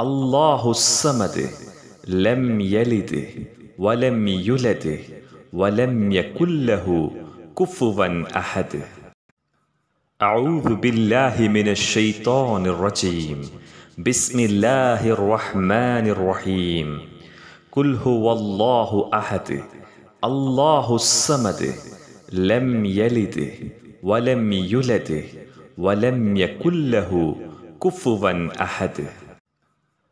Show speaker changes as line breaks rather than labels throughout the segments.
الله الصمد لم يلد ولم يلد ولم يكن له كفوا احد اعوذ بالله من الشيطان الرجيم بسم الله الرحمن الرحيم قل هو الله احد الله الصمد لم يلد ولم يلد ولم يكن له كفوا احد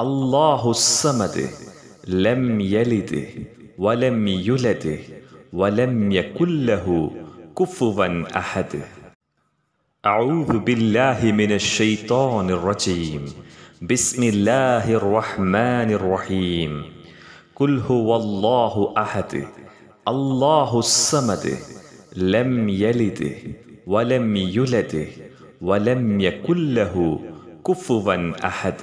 الله الصمد لم يلد ولم يلد ولم يكن له كفوا احد اعوذ بالله من الشيطان الرجيم بسم الله الرحمن الرحيم قل هو الله احد الله الصمد لم يلد ولم يلد ولم يكن له كفوا احد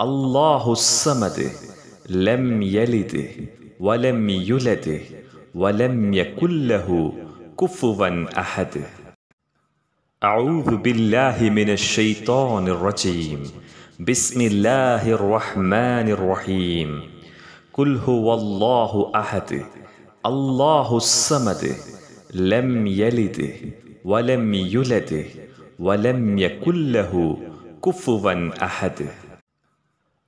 الله الصمد لم يلد ولم يلد ولم يكن له كفوا احد اعوذ بالله من الشيطان الرجيم بسم الله الرحمن الرحيم قل هو الله احد الله الصمد لم يلد ولم يلد ولم يكن له كفوا احد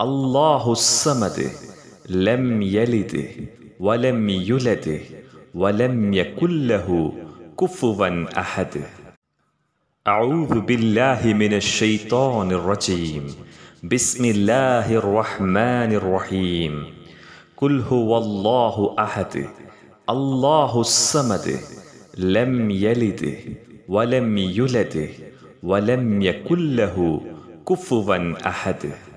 الله الصمد لم يلد ولم يلده ولم يكن له كفوا احد اعوذ بالله من الشيطان الرجيم بسم الله الرحمن الرحيم كل هو الله احد الله الصمد لم يلد ولم يلده ولم يكن له كفوا احد